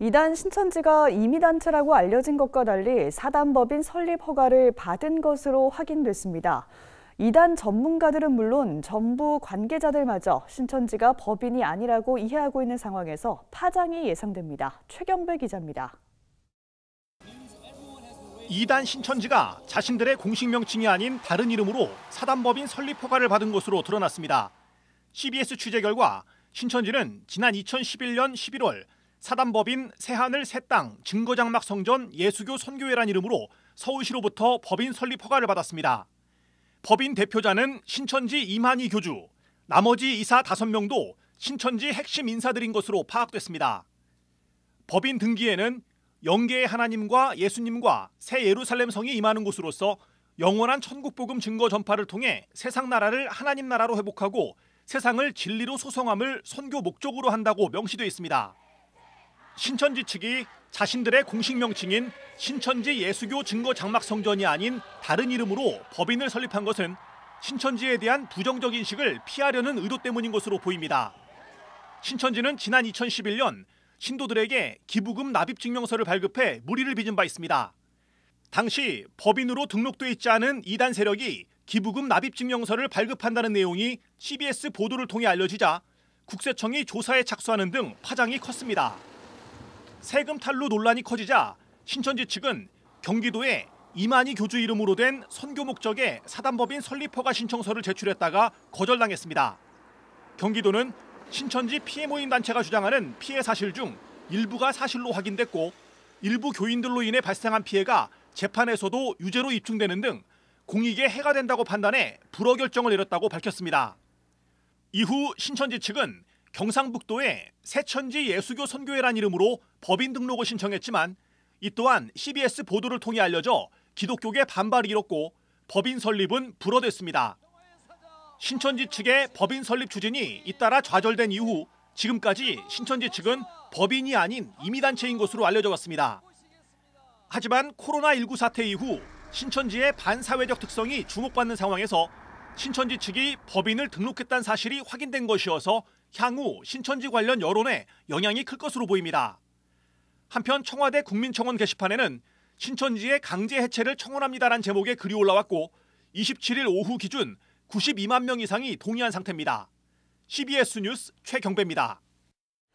이단 신천지가 이미단체라고 알려진 것과 달리 사단법인 설립 허가를 받은 것으로 확인됐습니다. 이단 전문가들은 물론 정부 관계자들마저 신천지가 법인이 아니라고 이해하고 있는 상황에서 파장이 예상됩니다. 최경배 기자입니다. 이단 신천지가 자신들의 공식 명칭이 아닌 다른 이름으로 사단법인 설립 허가를 받은 것으로 드러났습니다. CBS 취재 결과 신천지는 지난 2011년 11월 사단법인 새하늘 새 땅 증거장막 성전 예수교 선교회란 이름으로 서울시로부터 법인 설립 허가를 받았습니다. 법인 대표자는 신천지 이만희 교주, 나머지 이사 5명도 신천지 핵심 인사들인 것으로 파악됐습니다. 법인 등기에는 영계의 하나님과 예수님과 새 예루살렘 성이 임하는 곳으로서 영원한 천국 복음 증거 전파를 통해 세상 나라를 하나님 나라로 회복하고 세상을 진리로 소성함을 선교 목적으로 한다고 명시되어 있습니다. 신천지 측이 자신들의 공식 명칭인 신천지 예수교 증거 장막 성전이 아닌 다른 이름으로 법인을 설립한 것은 신천지에 대한 부정적 인식을 피하려는 의도 때문인 것으로 보입니다. 신천지는 지난 2011년 신도들에게 기부금 납입 증명서를 발급해 무리를 빚은 바 있습니다. 당시 법인으로 등록돼 있지 않은 이단 세력이 기부금 납입 증명서를 발급한다는 내용이 CBS 보도를 통해 알려지자 국세청이 조사에 착수하는 등 파장이 컸습니다. 세금 탈루 논란이 커지자 신천지 측은 경기도에 이만희 교주 이름으로 된 선교 목적의 사단법인 설립 허가 신청서를 제출했다가 거절당했습니다. 경기도는 신천지 피해 모임 단체가 주장하는 피해 사실 중 일부가 사실로 확인됐고 일부 교인들로 인해 발생한 피해가 재판에서도 유죄로 입증되는 등 공익에 해가 된다고 판단해 불허 결정을 내렸다고 밝혔습니다. 이후 신천지 측은 경상북도에 새천지 예수교 선교회란 이름으로 법인 등록을 신청했지만 이 또한 CBS 보도를 통해 알려져 기독교계 반발이 일었고 법인 설립은 불허됐습니다 신천지 측의 법인 설립 추진이 잇따라 좌절된 이후 지금까지 신천지 측은 법인이 아닌 임의단체인 것으로 알려져 왔습니다. 하지만 코로나19 사태 이후 신천지의 반사회적 특성이 주목받는 상황에서 신천지 측이 법인을 등록했다는 사실이 확인된 것이어서 향후 신천지 관련 여론에 영향이 클 것으로 보입니다. 한편 청와대 국민청원 게시판에는 신천지의 강제 해체를 청원합니다란 제목의 글이 올라왔고 27일 오후 기준 92만 명 이상이 동의한 상태입니다. CBS 뉴스 최경배입니다.